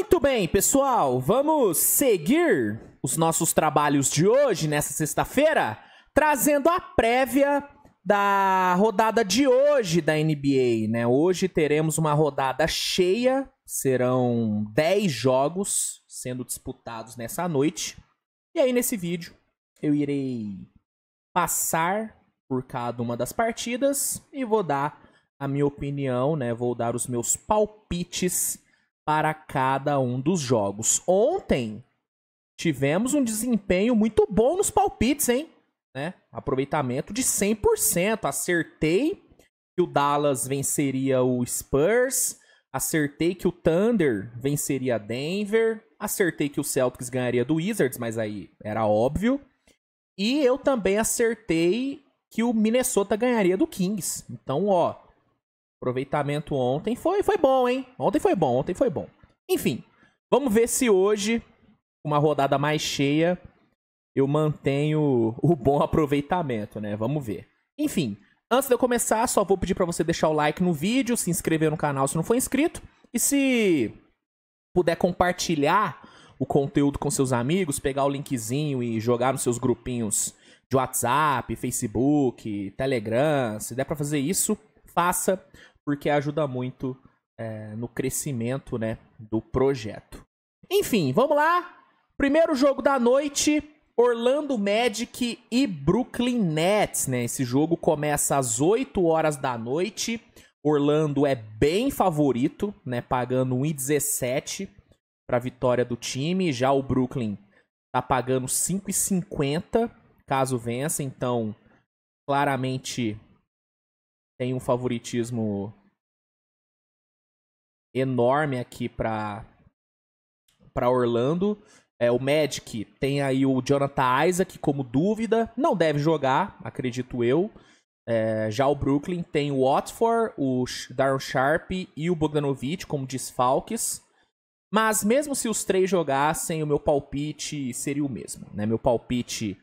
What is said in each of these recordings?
Muito bem, pessoal, vamos seguir os nossos trabalhos de hoje, nessa sexta-feira, trazendo a prévia da rodada de hoje da NBA, né? Hoje teremos uma rodada cheia, serão 10 jogos sendo disputados nessa noite. E aí nesse vídeo eu irei passar por cada uma das partidas e vou dar a minha opinião, né? Vou dar os meus palpites para cada um dos jogos. Ontem tivemos um desempenho muito bom nos palpites, hein? Né? Aproveitamento de 100%. Acertei que o Dallas venceria o Spurs, acertei que o Thunder venceria Denver, acertei que o Celtics ganharia do Wizards, mas aí era óbvio. E eu também acertei que o Minnesota ganharia do Kings. Então, ó, Aproveitamento ontem foi, foi bom, hein? Ontem foi bom, ontem foi bom. Enfim, vamos ver se hoje, uma rodada mais cheia, eu mantenho o bom aproveitamento, né? Vamos ver. Enfim, antes de eu começar, só vou pedir para você deixar o like no vídeo, se inscrever no canal se não for inscrito e se puder compartilhar o conteúdo com seus amigos, pegar o linkzinho e jogar nos seus grupinhos de WhatsApp, Facebook, Telegram, se der para fazer isso, faça porque ajuda muito é, no crescimento né, do projeto. Enfim, vamos lá. Primeiro jogo da noite, Orlando Magic e Brooklyn Nets, né? Esse jogo começa às 8 horas da noite. Orlando é bem favorito, né? Pagando 1,17 para a vitória do time. Já o Brooklyn está pagando 5,50 caso vença. Então, claramente tem um favoritismo enorme aqui para para Orlando. É, o Magic tem aí o Jonathan Isaac como dúvida, não deve jogar, acredito eu. É, já o Brooklyn tem o Watford, o Darren Sharp e o Bogdanovic como desfalques. Mas mesmo se os três jogassem, o meu palpite seria o mesmo. Né? Meu palpite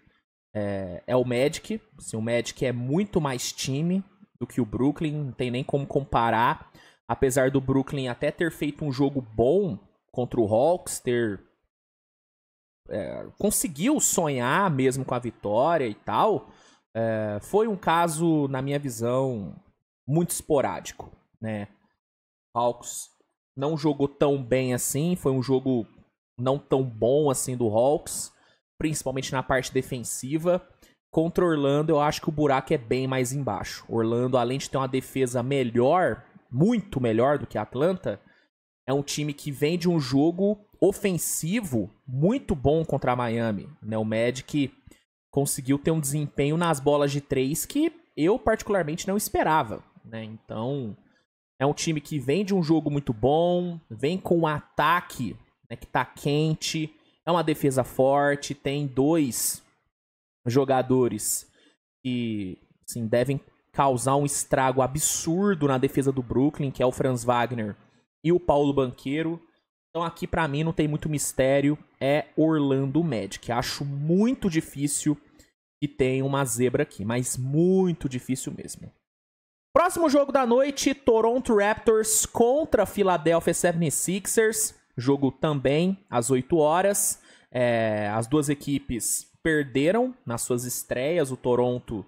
é, é o Magic. Assim, o Magic é muito mais time do que o Brooklyn, não tem nem como comparar apesar do Brooklyn até ter feito um jogo bom contra o Hawks, ter é, conseguiu sonhar mesmo com a vitória e tal, é, foi um caso, na minha visão, muito esporádico, né? Hawks não jogou tão bem assim, foi um jogo não tão bom assim do Hawks, principalmente na parte defensiva. Contra Orlando, eu acho que o buraco é bem mais embaixo. Orlando, além de ter uma defesa melhor, muito melhor do que a Atlanta, é um time que vem de um jogo ofensivo muito bom contra a Miami. Né? O Magic conseguiu ter um desempenho nas bolas de três que eu particularmente não esperava. Né? Então, é um time que vem de um jogo muito bom, vem com um ataque né, que está quente, é uma defesa forte, tem dois jogadores que assim, devem causar um estrago absurdo na defesa do Brooklyn, que é o Franz Wagner e o Paulo Banqueiro. Então aqui para mim não tem muito mistério, é Orlando Magic. Acho muito difícil que tenha uma zebra aqui, mas muito difícil mesmo. Próximo jogo da noite, Toronto Raptors contra Philadelphia 76ers. Jogo também às 8 horas. É, as duas equipes perderam nas suas estreias. O Toronto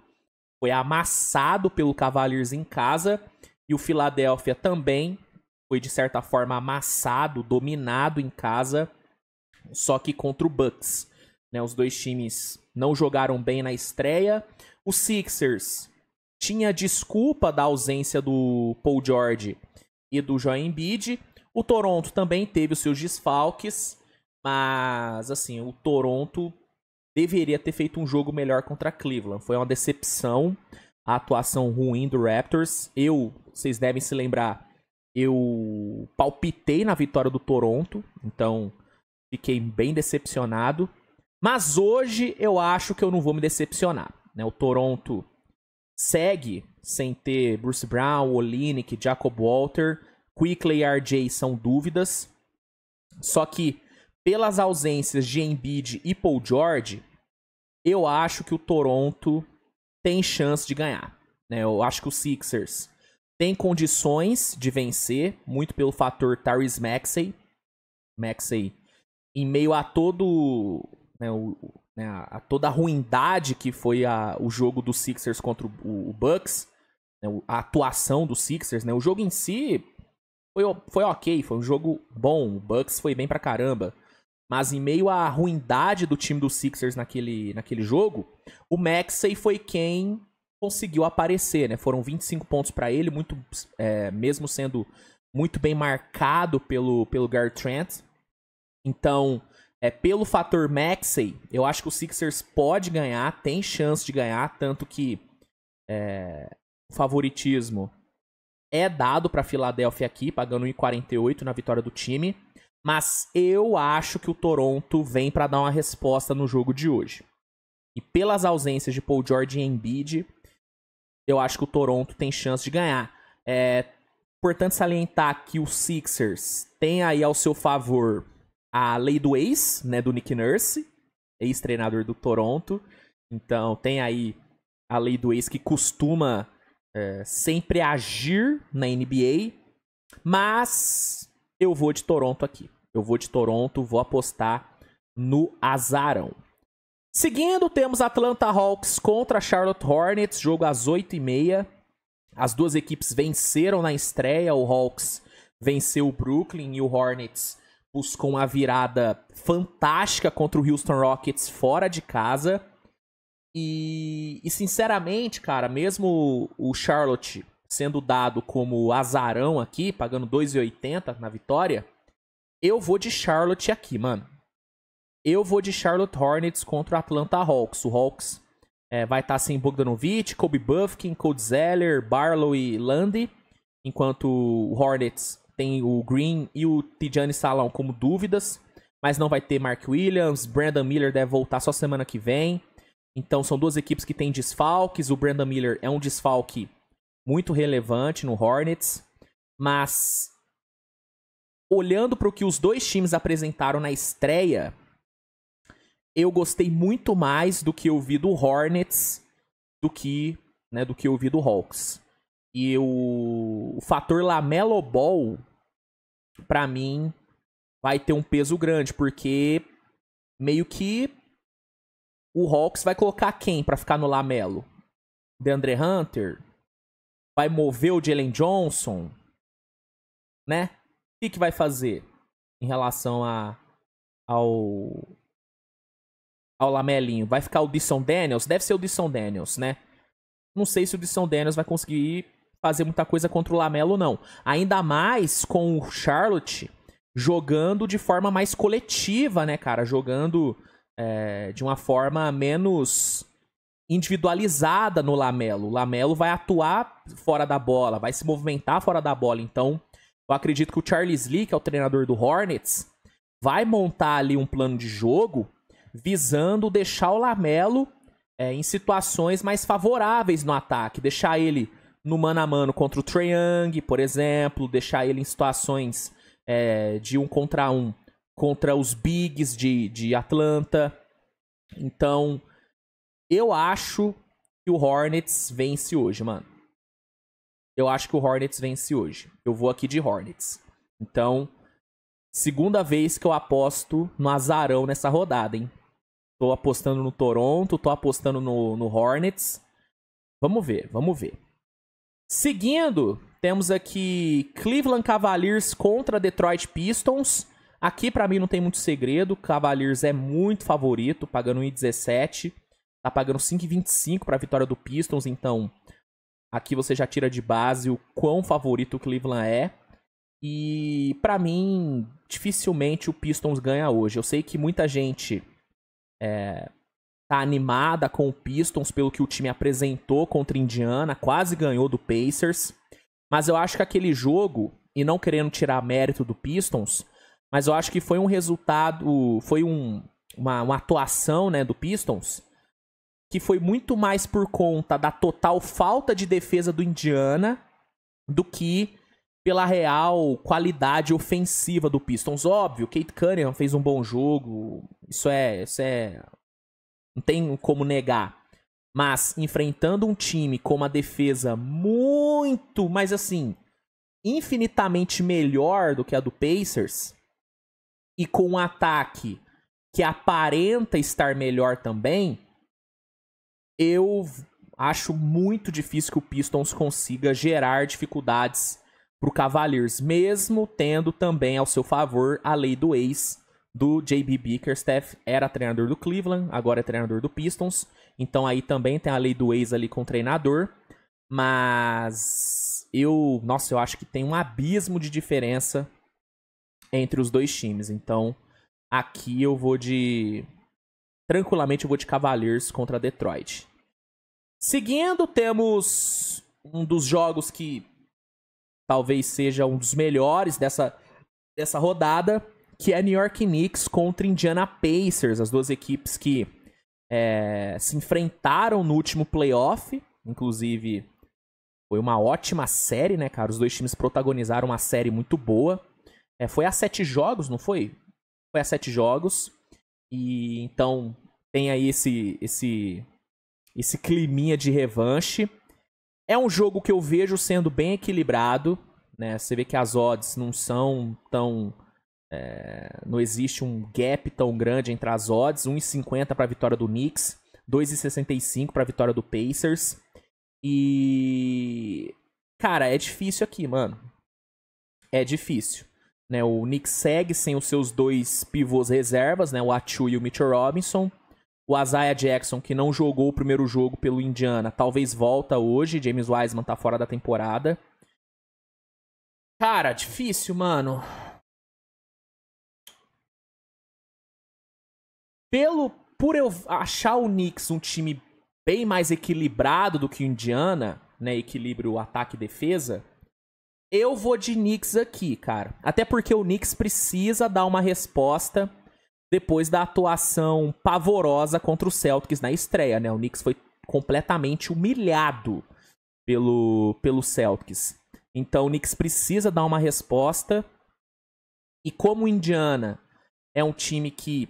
foi amassado pelo Cavaliers em casa e o Philadelphia também foi de certa forma amassado, dominado em casa, só que contra o Bucks. Né? Os dois times não jogaram bem na estreia. O Sixers tinha desculpa da ausência do Paul George e do Joel Embiid. O Toronto também teve os seus desfalques, mas assim, o Toronto deveria ter feito um jogo melhor contra Cleveland. Foi uma decepção a atuação ruim do Raptors. Eu, vocês devem se lembrar, eu palpitei na vitória do Toronto, então fiquei bem decepcionado. Mas hoje eu acho que eu não vou me decepcionar. Né? O Toronto segue sem ter Bruce Brown, Olinick, Jacob Walter, Quickley e RJ são dúvidas. Só que pelas ausências de Embiid e Paul George, eu acho que o Toronto tem chance de ganhar. Né? Eu acho que o Sixers tem condições de vencer, muito pelo fator Tyrese Maxey. Maxey, em meio a todo né, o, né, a toda a ruindade que foi a, o jogo do Sixers contra o, o Bucks, né, a atuação do Sixers, né? o jogo em si foi, foi ok, foi um jogo bom, o Bucks foi bem pra caramba. Mas em meio à ruindade do time do Sixers naquele, naquele jogo, o Maxey foi quem conseguiu aparecer, né? Foram 25 pontos para ele, muito é, mesmo sendo muito bem marcado pelo pelo Gary Trent. Então, é pelo fator Maxey, eu acho que o Sixers pode ganhar, tem chance de ganhar, tanto que é, o favoritismo é dado para Filadélfia aqui, pagando 1,48 na vitória do time. Mas eu acho que o Toronto vem para dar uma resposta no jogo de hoje. E pelas ausências de Paul George e Embiid, eu acho que o Toronto tem chance de ganhar. É importante salientar que o Sixers tem aí ao seu favor a lei do ex, né, do Nick Nurse, ex-treinador do Toronto. Então tem aí a lei do ex que costuma é, sempre agir na NBA, mas eu vou de Toronto aqui. Eu vou de Toronto, vou apostar no azarão. Seguindo, temos Atlanta Hawks contra Charlotte Hornets, jogo às 8h30. As duas equipes venceram na estreia, o Hawks venceu o Brooklyn e o Hornets buscou uma virada fantástica contra o Houston Rockets fora de casa. E, e sinceramente, cara, mesmo o Charlotte sendo dado como azarão aqui, pagando 2,80 na vitória, eu vou de Charlotte aqui, mano. Eu vou de Charlotte Hornets contra o Atlanta Hawks. O Hawks é, vai estar tá sem Bogdanovich, Kobe Buffkin, Cody Zeller, Barlow e Landy. Enquanto o Hornets tem o Green e o Tijani Salão como dúvidas. Mas não vai ter Mark Williams, Brandon Miller deve voltar só semana que vem. Então são duas equipes que têm desfalques. O Brandon Miller é um desfalque muito relevante no Hornets, mas olhando para o que os dois times apresentaram na estreia, eu gostei muito mais do que eu vi do Hornets do que, né, do que eu vi do Hawks. E o, o fator Lamelo Ball para mim vai ter um peso grande, porque meio que o Hawks vai colocar quem para ficar no Lamelo? DeAndre Hunter, Vai mover o Jalen Johnson? Né? O que, que vai fazer em relação a, ao, ao Lamelinho? Vai ficar o Disson Daniels? Deve ser o Disson Daniels, né? Não sei se o Disson Daniels vai conseguir fazer muita coisa contra o Lamelo não. Ainda mais com o Charlotte jogando de forma mais coletiva, né, cara? Jogando é, de uma forma menos individualizada no Lamelo. O Lamelo vai atuar fora da bola, vai se movimentar fora da bola. Então, eu acredito que o Charles Lee, que é o treinador do Hornets, vai montar ali um plano de jogo visando deixar o Lamelo é, em situações mais favoráveis no ataque, deixar ele no mano a mano contra o Trae Young, por exemplo, deixar ele em situações é, de um contra um contra os bigs de, de Atlanta. Então, eu acho que o Hornets vence hoje, mano. Eu acho que o Hornets vence hoje. Eu vou aqui de Hornets. Então, segunda vez que eu aposto no azarão nessa rodada, hein? Tô apostando no Toronto, tô apostando no, no Hornets. Vamos ver, vamos ver. Seguindo, temos aqui Cleveland Cavaliers contra Detroit Pistons. Aqui para mim não tem muito segredo, Cavaliers é muito favorito, pagando 1,17. Tá pagando 5,25 para a vitória do Pistons, então aqui você já tira de base o quão favorito o Cleveland é. E para mim, dificilmente o Pistons ganha hoje. Eu sei que muita gente é, tá animada com o Pistons pelo que o time apresentou contra Indiana, quase ganhou do Pacers. Mas eu acho que aquele jogo, e não querendo tirar mérito do Pistons, mas eu acho que foi um resultado, foi um, uma, uma atuação né, do Pistons que foi muito mais por conta da total falta de defesa do Indiana do que pela real qualidade ofensiva do Pistons. Óbvio, Kate Cunningham fez um bom jogo, isso é, isso é não tem como negar. Mas enfrentando um time com uma defesa muito, mas assim, infinitamente melhor do que a do Pacers e com um ataque que aparenta estar melhor também, eu acho muito difícil que o Pistons consiga gerar dificuldades para o Cavaliers, mesmo tendo também ao seu favor a lei do ex do JB Bickerstaff, era treinador do Cleveland, agora é treinador do Pistons, então aí também tem a lei do ex ali com o treinador, mas eu, nossa, eu acho que tem um abismo de diferença entre os dois times, então aqui eu vou de Tranquilamente eu vou de Cavaliers contra Detroit. Seguindo, temos um dos jogos que talvez seja um dos melhores dessa, dessa rodada, que é New York Knicks contra Indiana Pacers, as duas equipes que é, se enfrentaram no último playoff. Inclusive, foi uma ótima série, né, cara? Os dois times protagonizaram uma série muito boa. É, foi a sete jogos, não foi? Foi a sete jogos. E então tem aí esse esse esse climinha de revanche. É um jogo que eu vejo sendo bem equilibrado, né? Você vê que as odds não são tão é, não existe um gap tão grande entre as odds, 1.50 para a vitória do Knicks, 2.65 para a vitória do Pacers. E cara, é difícil aqui, mano. É difícil. Né, o Knicks segue sem os seus dois pivôs reservas, né, o Atu e o Mitchell Robinson. O Isaiah Jackson, que não jogou o primeiro jogo pelo Indiana, talvez volta hoje. James Wiseman tá fora da temporada. Cara, difícil, mano. Pelo por eu achar o Knicks um time bem mais equilibrado do que o Indiana, né, equilíbrio ataque e defesa, eu vou de Knicks aqui, cara. Até porque o Knicks precisa dar uma resposta depois da atuação pavorosa contra o Celtics na estreia, né? O Knicks foi completamente humilhado pelo, pelo Celtics. Então o Knicks precisa dar uma resposta. E como o Indiana é um time que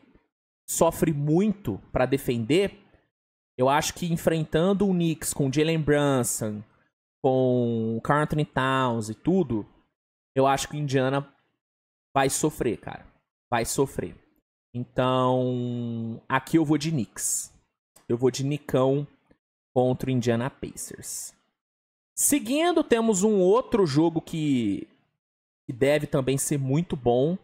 sofre muito para defender, eu acho que enfrentando o Knicks com o Jalen Brunson, com Country Towns e tudo, eu acho que Indiana vai sofrer, cara. Vai sofrer. Então, aqui eu vou de Knicks. Eu vou de Nicão contra o Indiana Pacers. Seguindo, temos um outro jogo que, que deve também ser muito bom,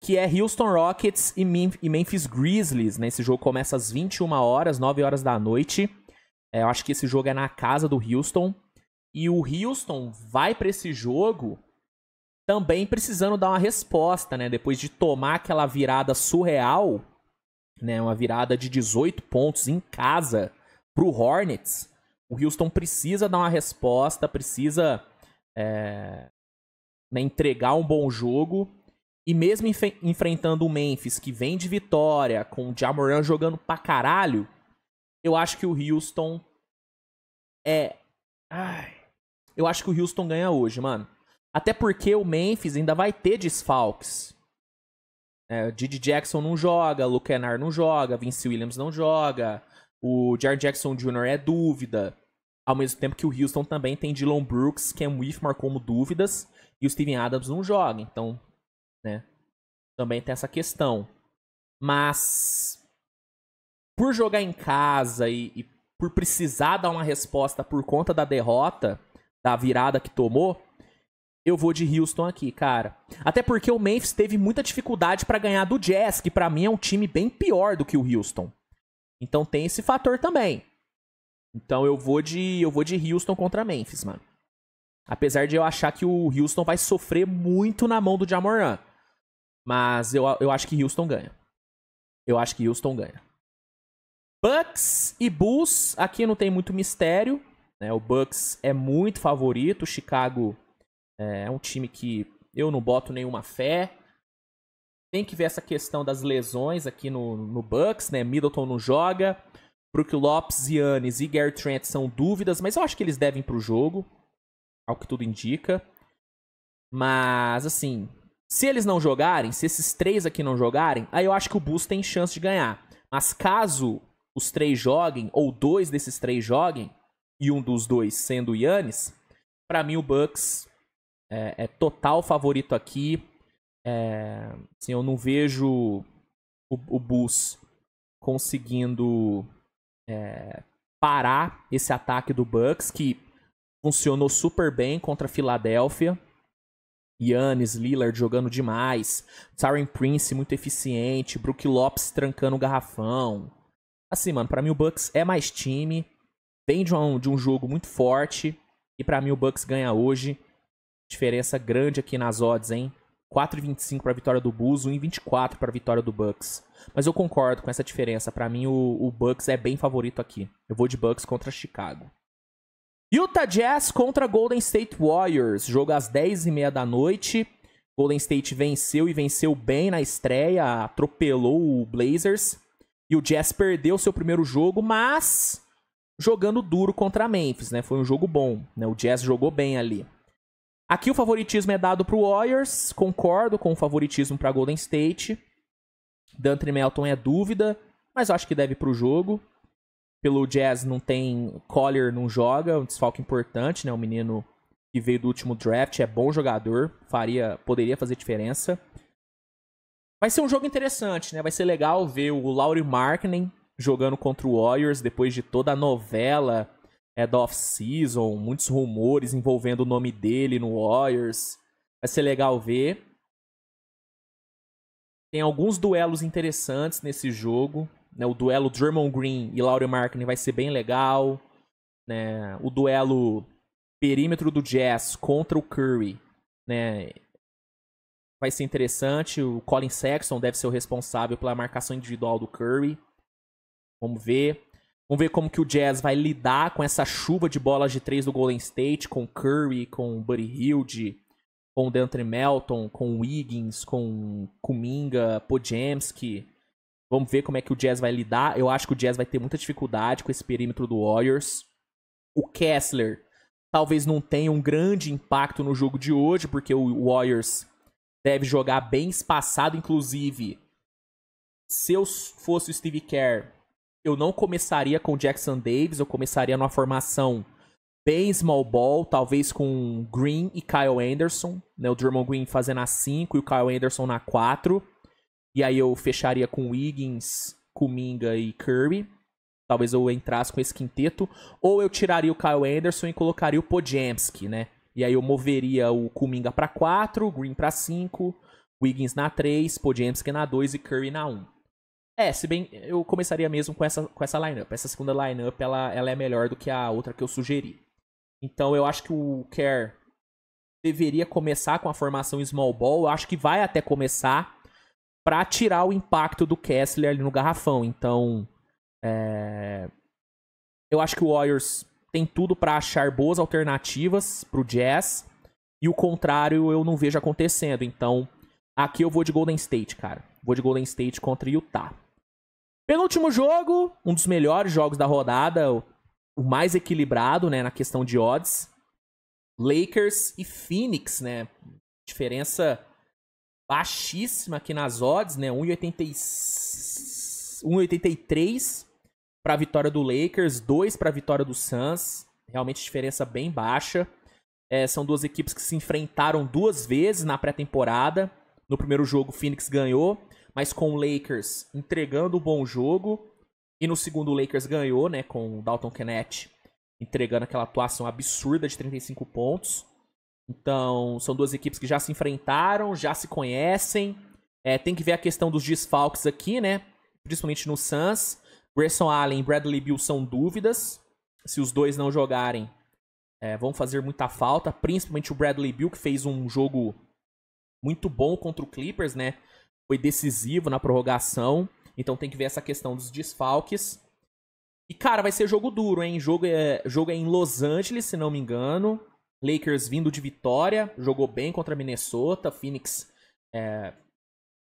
que é Houston Rockets e, e Memphis Grizzlies. Né? Esse jogo começa às 21 horas, 9 horas da noite. É, eu acho que esse jogo é na casa do Houston. E o Houston vai para esse jogo também precisando dar uma resposta, né? Depois de tomar aquela virada surreal, né? Uma virada de 18 pontos em casa pro Hornets. O Houston precisa dar uma resposta, precisa é, né, entregar um bom jogo. E mesmo enf enfrentando o Memphis, que vem de vitória, com o Jamoran jogando pra caralho, eu acho que o Houston é. Ai, eu acho que o Houston ganha hoje, mano. Até porque o Memphis ainda vai ter desfalques. É, Didi Jackson não joga, Luke Kennard não joga, Vince Williams não joga, o Jared Jackson Jr. é dúvida. Ao mesmo tempo que o Houston também tem Dylan Brooks, Cam Whitmore como dúvidas, e o Steven Adams não joga. Então, né, também tem essa questão. Mas, por jogar em casa e, e por precisar dar uma resposta por conta da derrota, da virada que tomou, eu vou de Houston aqui, cara. Até porque o Memphis teve muita dificuldade para ganhar do Jazz, que para mim é um time bem pior do que o Houston. Então tem esse fator também. Então eu vou de eu vou de Houston contra Memphis, mano. Apesar de eu achar que o Houston vai sofrer muito na mão do Jamoran. Mas eu, eu acho que Houston ganha. Eu acho que Houston ganha. Bucks e Bulls, aqui não tem muito mistério. Né? O Bucks é muito favorito, o Chicago é, é um time que eu não boto nenhuma fé. Tem que ver essa questão das lesões aqui no, no Bucks, né? Middleton não joga. Brook Lopes, Yannis e Gary Trent são dúvidas, mas eu acho que eles devem para o jogo, ao que tudo indica. Mas, assim, se eles não jogarem, se esses três aqui não jogarem, aí eu acho que o Bulls tem chance de ganhar. Mas caso os três joguem, ou dois desses três joguem, e um dos dois sendo o Yannis, para mim o Bucks é, é total favorito aqui. É, assim, eu não vejo o, o conseguindo é, parar esse ataque do Bucks que funcionou super bem contra a Filadélfia. Yannis, Lillard jogando demais, Taren Prince muito eficiente, Brook Lopes trancando o garrafão. Assim, mano, para mim o Bucks é mais time, vem de um, de um jogo muito forte. E para mim o Bucks ganha hoje. Diferença grande aqui nas odds, hein? 4,25 para a vitória do Bulls, 1,24 para a vitória do Bucks. Mas eu concordo com essa diferença. Para mim, o, o, Bucks é bem favorito aqui. Eu vou de Bucks contra Chicago. Utah Jazz contra Golden State Warriors. Jogo às 10h30 da noite. Golden State venceu e venceu bem na estreia, atropelou o Blazers. E o Jazz perdeu seu primeiro jogo, mas jogando duro contra a Memphis, né? Foi um jogo bom, né? O Jazz jogou bem ali. Aqui o favoritismo é dado para o Warriors, concordo com o favoritismo para Golden State. D'Antre Melton é dúvida, mas acho que deve para o jogo. Pelo Jazz não tem Collier não joga, é um desfalque importante, né? O menino que veio do último draft é bom jogador, faria, poderia fazer diferença. Vai ser um jogo interessante, né? Vai ser legal ver o Laurie Markkinen jogando contra o Warriors depois de toda a novela é, da off-season, muitos rumores envolvendo o nome dele no Warriors. Vai ser legal ver. Tem alguns duelos interessantes nesse jogo. Né? O duelo Drummond Green e Laurie Markkinen vai ser bem legal. Né? O duelo perímetro do Jazz contra o Curry, né? Vai ser interessante. O Colin Sexton deve ser o responsável pela marcação individual do Curry. Vamos ver. Vamos ver como que o Jazz vai lidar com essa chuva de bolas de três do Golden State, com Curry, com Buddy Hilde, com Deandre Melton, com Wiggins, com Kuminga, Podjemski. Vamos ver como é que o Jazz vai lidar. Eu acho que o Jazz vai ter muita dificuldade com esse perímetro do Warriors. O Kessler talvez não tenha um grande impacto no jogo de hoje, porque o Warriors deve jogar bem espaçado, inclusive. Se eu fosse o Steve Kerr, eu não começaria com Jackson Davis, eu começaria numa formação bem small ball, talvez com Green e Kyle Anderson, né? O Drummond Green fazendo a 5 e o Kyle Anderson na 4. E aí eu fecharia com Wiggins, Kuminga e Curry. Talvez eu entrasse com esse quinteto. Ou eu tiraria o Kyle Anderson e colocaria o Podjemski, né? E aí eu moveria o Kuminga para 4, Green para 5, Wiggins na 3, Podjemski na 2 e Curry na 1. Um. É, se bem eu começaria mesmo com essa, com essa lineup. Essa segunda lineup ela, ela é melhor do que a outra que eu sugeri. Então eu acho que o Kerr deveria começar com a formação small ball. Eu acho que vai até começar para tirar o impacto do Kessler ali no garrafão. Então é... eu acho que o Warriors tem tudo para achar boas alternativas pro Jazz e o contrário eu não vejo acontecendo. Então aqui eu vou de Golden State, cara. Vou de Golden State contra Utah. Penúltimo jogo, um dos melhores jogos da rodada, o mais equilibrado, né, na questão de odds. Lakers e Phoenix, né? Diferença baixíssima aqui nas odds, né? 1,83 para a vitória do Lakers, 2 para a vitória do Suns. Realmente diferença bem baixa. É, são duas equipes que se enfrentaram duas vezes na pré-temporada. No primeiro jogo, o Phoenix ganhou mas com o Lakers entregando um bom jogo. E no segundo o Lakers ganhou, né, com o Dalton Kennett entregando aquela atuação absurda de 35 pontos. Então, são duas equipes que já se enfrentaram, já se conhecem. É, tem que ver a questão dos desfalques aqui, né? Principalmente no Suns. Grayson Allen e Bradley Bill são dúvidas. Se os dois não jogarem, é, vão fazer muita falta. Principalmente o Bradley Bill, que fez um jogo muito bom contra o Clippers, né? foi decisivo na prorrogação. Então tem que ver essa questão dos desfalques. E, cara, vai ser jogo duro, hein? Jogo é, jogo é em Los Angeles, se não me engano. Lakers vindo de vitória, jogou bem contra Minnesota. Phoenix é,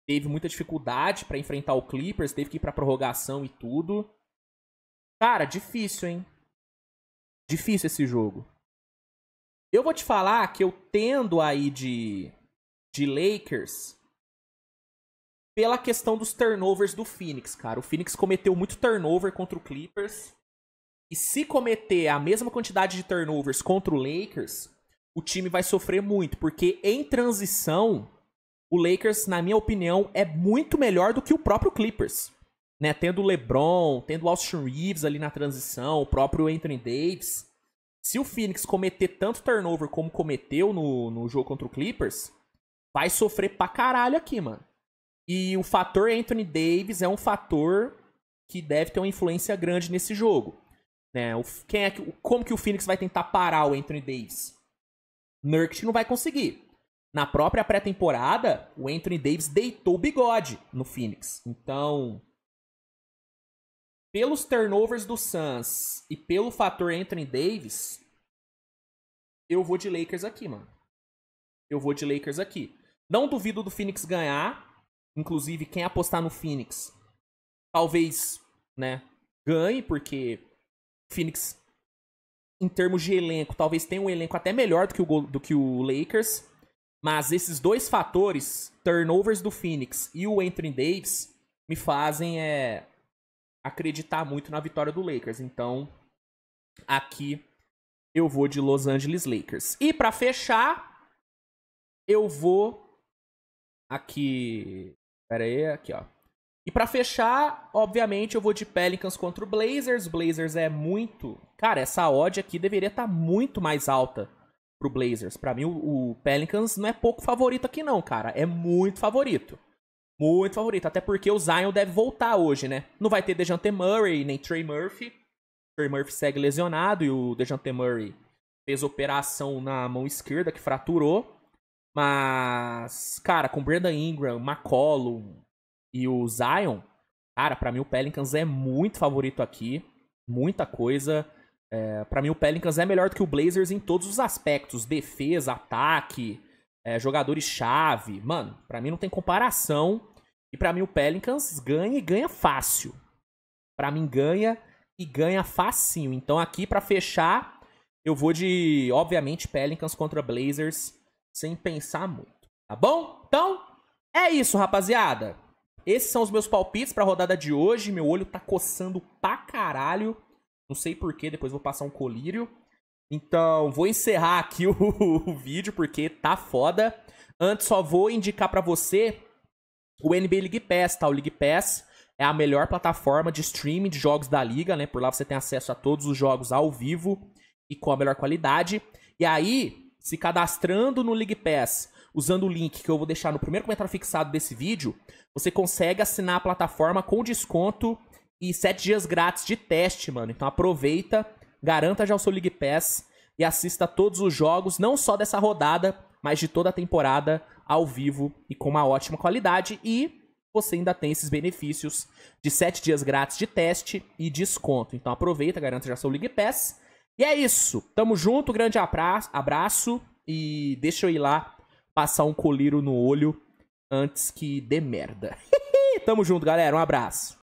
teve muita dificuldade para enfrentar o Clippers, teve que ir pra prorrogação e tudo. Cara, difícil, hein? Difícil esse jogo. Eu vou te falar que eu tendo aí de, de Lakers pela questão dos turnovers do Phoenix, cara. O Phoenix cometeu muito turnover contra o Clippers. E se cometer a mesma quantidade de turnovers contra o Lakers, o time vai sofrer muito, porque em transição, o Lakers, na minha opinião, é muito melhor do que o próprio Clippers. Né? Tendo o LeBron, tendo o Austin Reeves ali na transição, o próprio Anthony Davis. Se o Phoenix cometer tanto turnover como cometeu no, no jogo contra o Clippers, vai sofrer pra caralho aqui, mano. E o fator Anthony Davis é um fator que deve ter uma influência grande nesse jogo. Né? O, quem é que, como que o Phoenix vai tentar parar o Anthony Davis? Nurkic não vai conseguir. Na própria pré-temporada, o Anthony Davis deitou o bigode no Phoenix. Então, pelos turnovers do Suns e pelo fator Anthony Davis, eu vou de Lakers aqui, mano. Eu vou de Lakers aqui. Não duvido do Phoenix ganhar, Inclusive, quem apostar no Phoenix, talvez, né, ganhe, porque o Phoenix, em termos de elenco, talvez tenha um elenco até melhor do que o, do que o Lakers. Mas esses dois fatores, turnovers do Phoenix e o Anthony Davis, me fazem é, acreditar muito na vitória do Lakers. Então, aqui eu vou de Los Angeles Lakers. E para fechar, eu vou aqui Pera aí, aqui, ó. E para fechar, obviamente, eu vou de Pelicans contra o Blazers. Blazers é muito... Cara, essa odd aqui deveria estar tá muito mais alta pro Blazers. Para mim, o, o Pelicans não é pouco favorito aqui não, cara. É muito favorito. Muito favorito. Até porque o Zion deve voltar hoje, né? Não vai ter Dejante Murray, nem Trey Murphy. Trey Murphy segue lesionado e o Dejante Murray fez operação na mão esquerda que fraturou. Mas, cara, com Brenda Ingram, McCollum e o Zion, cara, para mim o Pelicans é muito favorito aqui. Muita coisa. É, para mim o Pelicans é melhor do que o Blazers em todos os aspectos: defesa, ataque, é, jogadores-chave. Mano, para mim não tem comparação. E para mim o Pelicans ganha e ganha fácil. Para mim ganha e ganha facinho. Então aqui para fechar, eu vou de, obviamente, Pelicans contra Blazers sem pensar muito, tá bom? Então, é isso, rapaziada. Esses são os meus palpites pra rodada de hoje. Meu olho tá coçando pra caralho. Não sei porquê, depois vou passar um colírio. Então, vou encerrar aqui o, o vídeo porque tá foda. Antes, só vou indicar para você o NBA League Pass, tá? O League Pass é a melhor plataforma de streaming de jogos da liga, né? Por lá você tem acesso a todos os jogos ao vivo e com a melhor qualidade. E aí, se cadastrando no League Pass, usando o link que eu vou deixar no primeiro comentário fixado desse vídeo, você consegue assinar a plataforma com desconto e 7 dias grátis de teste, mano. Então aproveita, garanta já o seu League Pass e assista todos os jogos, não só dessa rodada, mas de toda a temporada ao vivo e com uma ótima qualidade e você ainda tem esses benefícios de 7 dias grátis de teste e desconto. Então aproveita, garanta já seu League Pass e é isso. Tamo junto, grande abraço, abraço e deixa eu ir lá passar um colírio no olho antes que dê merda. Tamo junto, galera. Um abraço.